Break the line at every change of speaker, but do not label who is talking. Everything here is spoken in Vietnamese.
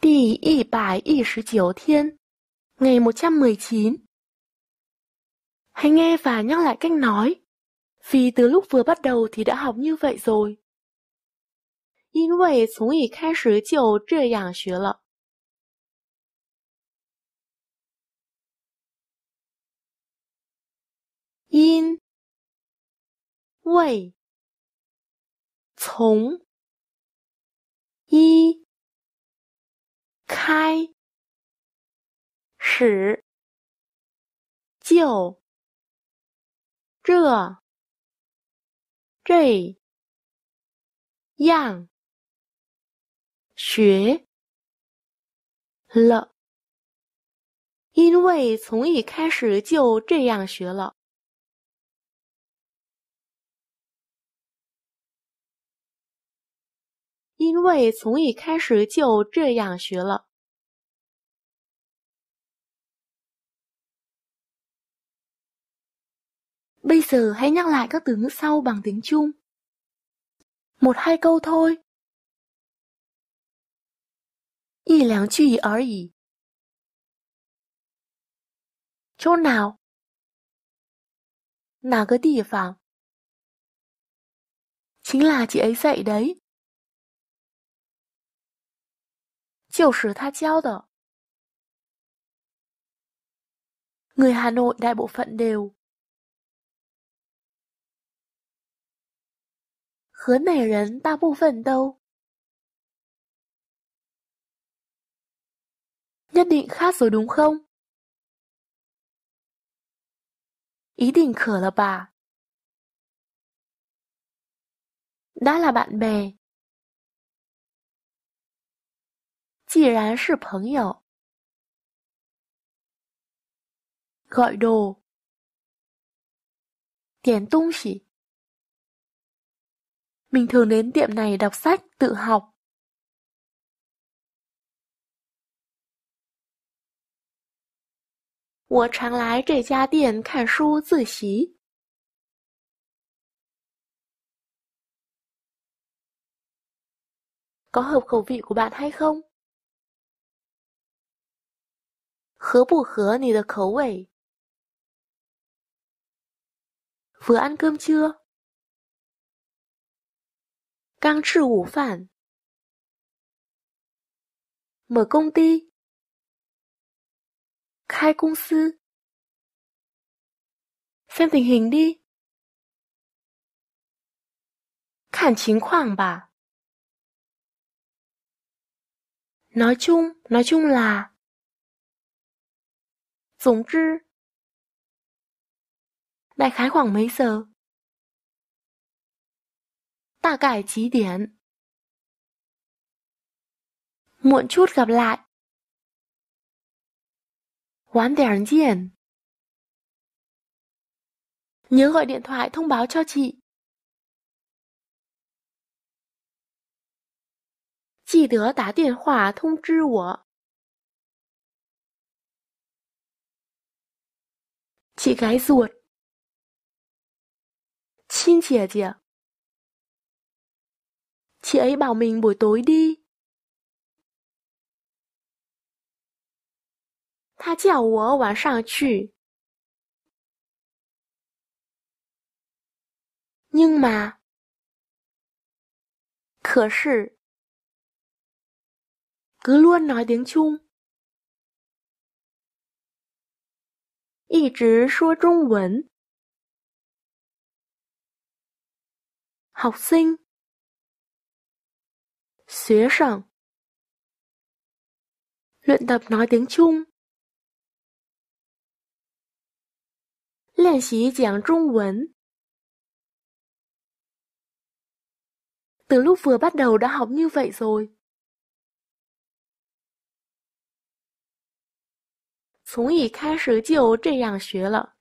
第一百一十九 thiên, ngày 119. Hãy nghe và nhắc lại cách nói, vì từ lúc vừa bắt đầu thì đã học như vậy rồi. 因为从一开始就这样学了。因为从一开始就这这样学了，因为从一开始就这样学了。因为从一开始就这样学了 Bây giờ hãy nhắc lại các từ ngữ sau bằng tiếng Trung. Một hai câu thôi. Y liang chữ ở ý. Chỗ nào? Nào cái địa phàng? Chính là chị ấy dạy đấy. 就是他教的. Người Hà Nội đại bộ phận đều Khứa nảy 人大部分都 Nhất định khác rồi đúng không? Ý định khở là bà Đã là bạn bè 既然是朋友，gọi đồ, 点东西。Mình thường đến tiệm này đọc sách, tự học. Tôi thường tự 常来这家店看书自习。Có hợp khẩu vị của bạn hay không? 合不合你的口味。Vừa ăn cơm chưa? đang trừ ngủ phản. Mở công ty. Khai công sư. Xem tình hình đi. Khản chính khoảng bà. Nói chung, nói chung là đại khái khoảng mấy giờ? 大概几点? Muộn chút gặp lại. Quán đèn diện. Nhớ gọi điện thoại thông báo cho chị. Chị đứa tá điện hỏa thông trư của. Chị gái ruột Xin chìa chị ạ Chị ấy bảo mình buổi tối đi Tha chào wǒ wǎn shàng qù Nhưng mà Khở sự Cứ luôn nói tiếng Trung 一直说中文 học sinh tập nói tiếng Trung 练习讲中文 từ lúc vừa bắt đầu đã học như vậy rồi 从一开始就这样学了。